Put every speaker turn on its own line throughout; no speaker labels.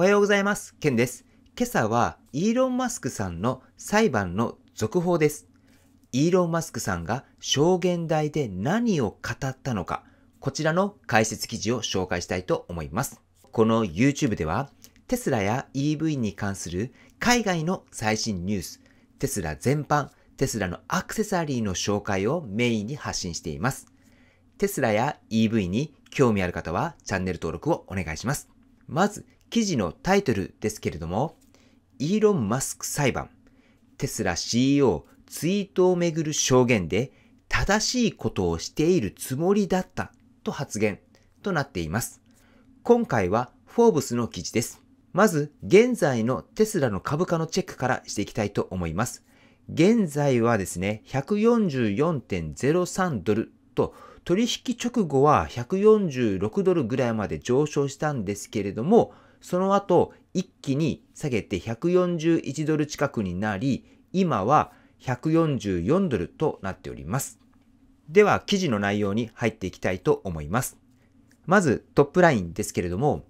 おはようございます。ケンです。今朝はイーロン・マスクさんの裁判の続報です。イーロン・マスクさんが証言台で何を語ったのか、こちらの解説記事を紹介したいと思います。この YouTube では、テスラや EV に関する海外の最新ニュース、テスラ全般、テスラのアクセサリーの紹介をメインに発信しています。テスラや EV に興味ある方はチャンネル登録をお願いします。まず、記事のタイトルですけれども、イーロン・マスク裁判、テスラ CEO ツイートをめぐる証言で正しいことをしているつもりだったと発言となっています。今回はフォーブスの記事です。まず、現在のテスラの株価のチェックからしていきたいと思います。現在はですね、144.03ドルと、取引直後は146ドルぐらいまで上昇したんですけれども、その後、一気に下げて141ドル近くになり、今は144ドルとなっております。では、記事の内容に入っていきたいと思います。まず、トップラインですけれども、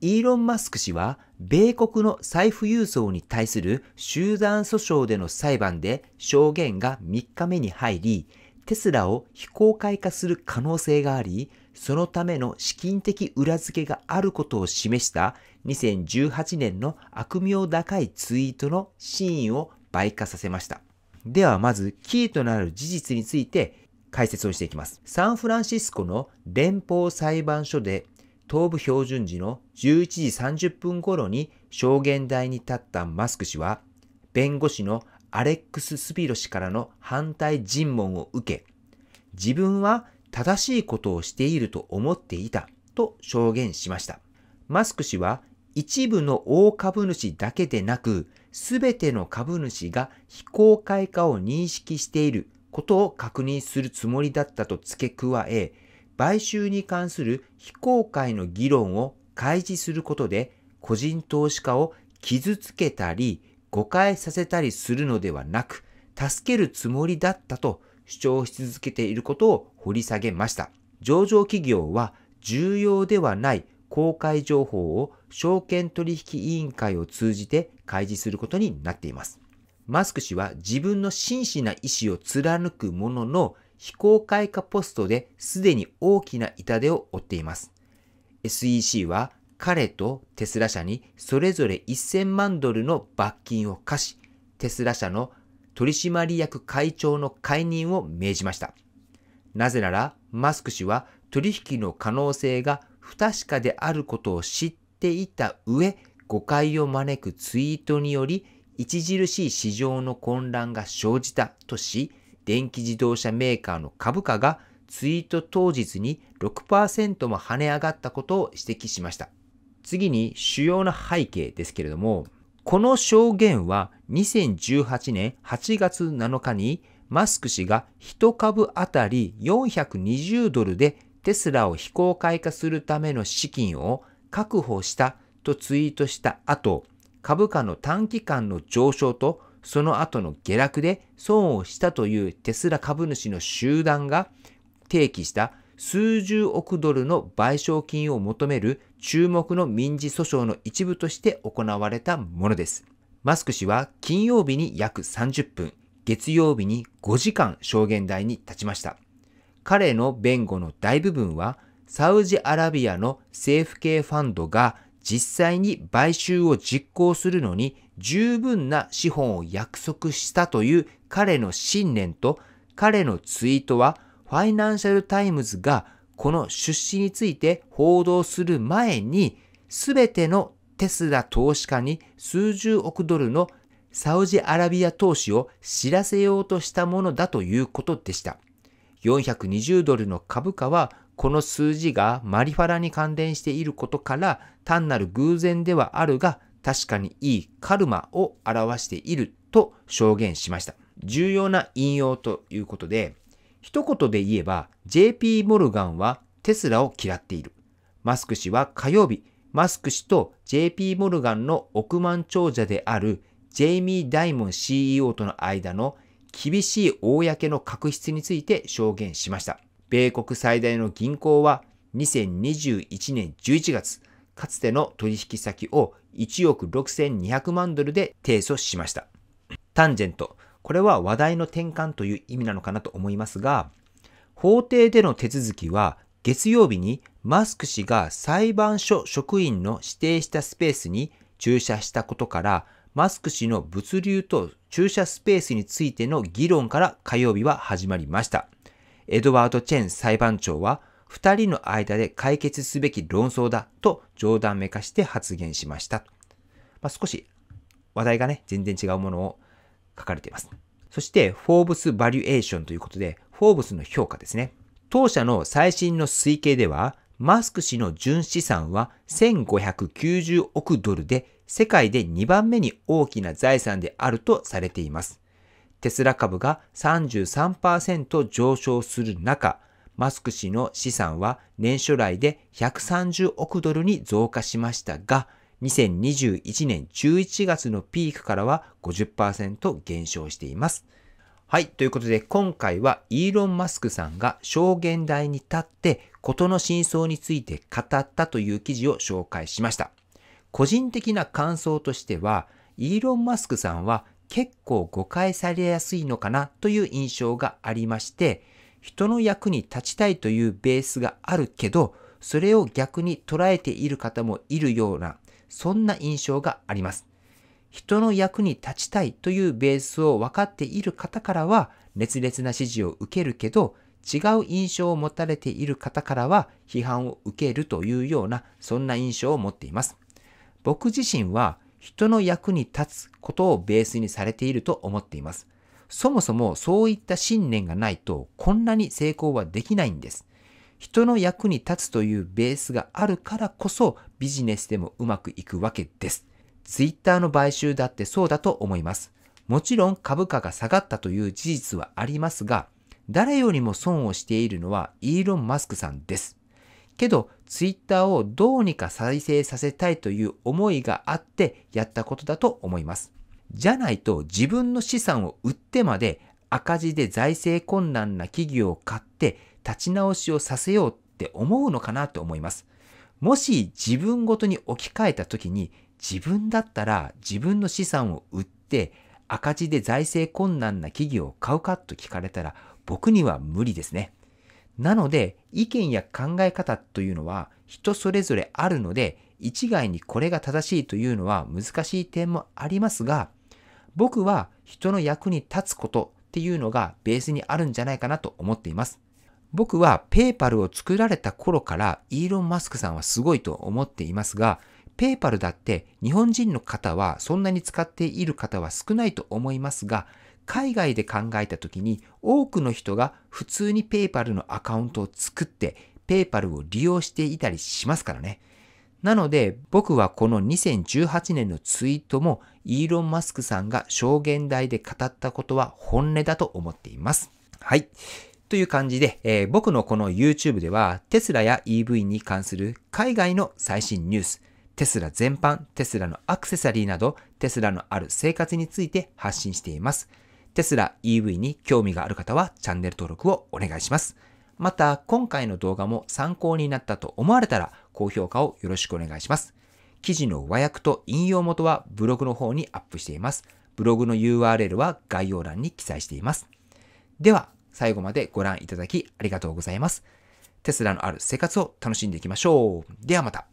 イーロン・マスク氏は、米国の財富郵送に対する集団訴訟での裁判で証言が3日目に入り、テスラを非公開化する可能性があり、そのための資金的裏付けがあることを示した2018年の悪名高いツイートの真意を倍化させました。ではまず、キーとなる事実について解説をしていきます。サンフランシスコの連邦裁判所で東部標準時の11時30分頃に証言台に立ったマスク氏は、弁護士のアレックス・スピロ氏からの反対尋問を受け、自分は正しいことをしていると思っていたと証言しました。マスク氏は一部の大株主だけでなく、すべての株主が非公開化を認識していることを確認するつもりだったと付け加え、買収に関する非公開の議論を開示することで、個人投資家を傷つけたり、誤解させたりするのではなく、助けるつもりだったと主張し続けていることを掘り下げました。上場企業は重要ではない公開情報を証券取引委員会を通じて開示することになっています。マスク氏は自分の真摯な意思を貫くものの、非公開化ポストですでに大きな痛手を負っています。SEC は彼とテスラ社にそれぞれ1000万ドルの罰金を課し、テスラ社の取締役会長の解任を命じました。なぜなら、マスク氏は取引の可能性が不確かであることを知っていた上、誤解を招くツイートにより、著しい市場の混乱が生じたとし、電気自動車メーカーの株価がツイート当日に6%も跳ね上がったことを指摘しました。次に主要な背景ですけれども、この証言は2018年8月7日にマスク氏が1株当たり420ドルでテスラを非公開化するための資金を確保したとツイートした後、株価の短期間の上昇とその後の下落で損をしたというテスラ株主の集団が提起した数十億ドルの賠償金を求める注目の民事訴訟の一部として行われたものです。マスク氏は金曜日に約30分、月曜日に5時間証言台に立ちました。彼の弁護の大部分はサウジアラビアの政府系ファンドが実際に買収を実行するのに十分な資本を約束したという彼の信念と彼のツイートはファイナンシャルタイムズがこの出資について報道する前にすべてのテスラ投資家に数十億ドルのサウジアラビア投資を知らせようとしたものだということでした。420ドルの株価はこの数字がマリファラに関連していることから単なる偶然ではあるが確かにいいカルマを表していると証言しました。重要な引用ということで一言で言えば JP モルガンはテスラを嫌っている。マスク氏は火曜日、マスク氏と JP モルガンの億万長者であるジェイミー・ダイモン CEO との間の厳しい公の確執について証言しました。米国最大の銀行は2021年11月、かつての取引先を1億6200万ドルで提訴しました。タンジェント。これは話題の転換という意味なのかなと思いますが、法廷での手続きは月曜日にマスク氏が裁判所職員の指定したスペースに駐車したことからマスク氏の物流と駐車スペースについての議論から火曜日は始まりました。エドワード・チェン裁判長は、2人の間で解決すべき論争だと冗談めかして発言しました。まあ、少し話題がね、全然違うものを書かれています。そして、フォーブス・バリュエーションということで、フォーブスの評価ですね。当社の最新の推計では、マスク氏の純資産は1590億ドルで世界で2番目に大きな財産であるとされています。テスラ株が33%上昇する中、マスク氏の資産は年初来で130億ドルに増加しましたが、2021年11月のピークからは50%減少しています。はい。ということで、今回はイーロン・マスクさんが証言台に立って、事の真相について語ったという記事を紹介しました。個人的な感想としては、イーロン・マスクさんは結構誤解されやすいのかなという印象がありまして、人の役に立ちたいというベースがあるけど、それを逆に捉えている方もいるような、そんな印象があります。人の役に立ちたいというベースを分かっている方からは熱烈な支持を受けるけど、違う印象を持たれている方からは批判を受けるというような、そんな印象を持っています。僕自身は人の役に立つことをベースにされていると思っています。そもそもそういった信念がないとこんなに成功はできないんです。人の役に立つというベースがあるからこそビジネスでもうまくいくわけです。ツイッターの買収だってそうだと思います。もちろん株価が下がったという事実はありますが、誰よりも損をしているのはイーロン・マスクさんです。けど、ツイッターをどうにか再生させたいという思いがあってやったことだと思います。じゃないと自分の資産を売ってまで赤字で財政困難な企業を買って立ち直しをさせようって思うのかなと思います。もし自分ごとに置き換えた時に自分だったら自分の資産を売って赤字で財政困難な企業を買うかと聞かれたら僕には無理ですね。なので、意見や考え方というのは人それぞれあるので、一概にこれが正しいというのは難しい点もありますが、僕は人の役に立つことっていうのがベースにあるんじゃないかなと思っています。僕はペーパルを作られた頃からイーロン・マスクさんはすごいと思っていますが、ペーパルだって日本人の方はそんなに使っている方は少ないと思いますが、海外で考えた時に多くの人が普通に PayPal のアカウントを作って PayPal を利用していたりしますからね。なので僕はこの2018年のツイートもイーロン・マスクさんが証言台で語ったことは本音だと思っています。はい。という感じで、えー、僕のこの YouTube ではテスラや EV に関する海外の最新ニュース、テスラ全般、テスラのアクセサリーなどテスラのある生活について発信しています。テスラ EV に興味がある方はチャンネル登録をお願いします。また、今回の動画も参考になったと思われたら、高評価をよろしくお願いします。記事の和訳と引用元はブログの方にアップしています。ブログの URL は概要欄に記載しています。では、最後までご覧いただきありがとうございます。テスラのある生活を楽しんでいきましょう。ではまた。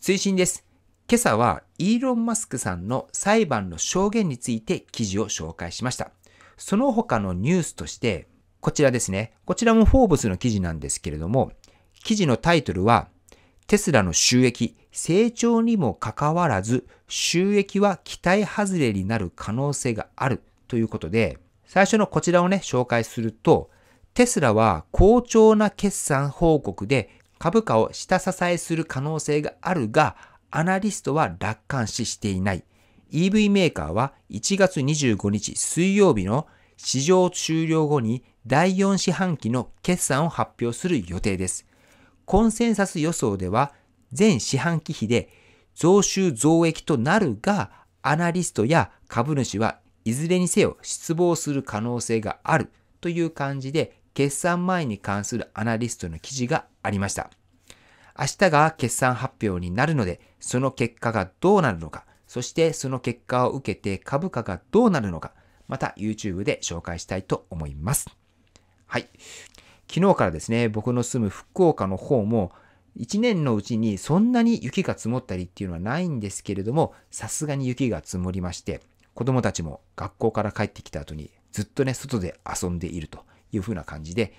追伸です。今朝はイーロン・マスクさんの裁判の証言について記事を紹介しました。その他のニュースとして、こちらですね。こちらもフォーブスの記事なんですけれども、記事のタイトルは、テスラの収益、成長にもかかわらず、収益は期待外れになる可能性があるということで、最初のこちらをね、紹介すると、テスラは好調な決算報告で株価を下支えする可能性があるが、アナリストは楽観視していない。EV メーカーは1月25日水曜日の市場終了後に第4四半期の決算を発表する予定です。コンセンサス予想では全四半期比で増収増益となるが、アナリストや株主はいずれにせよ失望する可能性があるという感じで決算前に関するアナリストの記事がありました。明日が決算発表になるので、その結果がどうなるのか、そしてその結果を受けて株価がどうなるのか、また YouTube で紹介したいと思います。はい。昨日からですね、僕の住む福岡の方も、1年のうちにそんなに雪が積もったりっていうのはないんですけれども、さすがに雪が積もりまして、子供たちも学校から帰ってきた後にずっとね、外で遊んでいるというふうな感じで、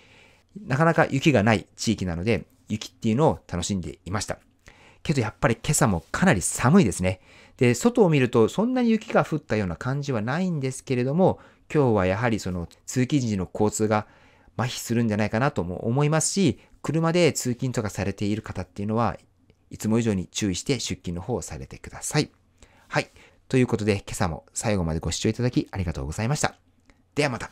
なかなか雪がない地域なので、雪っていうのを楽しんでいました。けどやっぱり今朝もかなり寒いですね。で、外を見るとそんなに雪が降ったような感じはないんですけれども、今日はやはりその通勤時の交通が麻痺するんじゃないかなとも思いますし、車で通勤とかされている方っていうのは、いつも以上に注意して出勤の方をされてください。はい。ということで、今朝も最後までご視聴いただきありがとうございました。ではまた。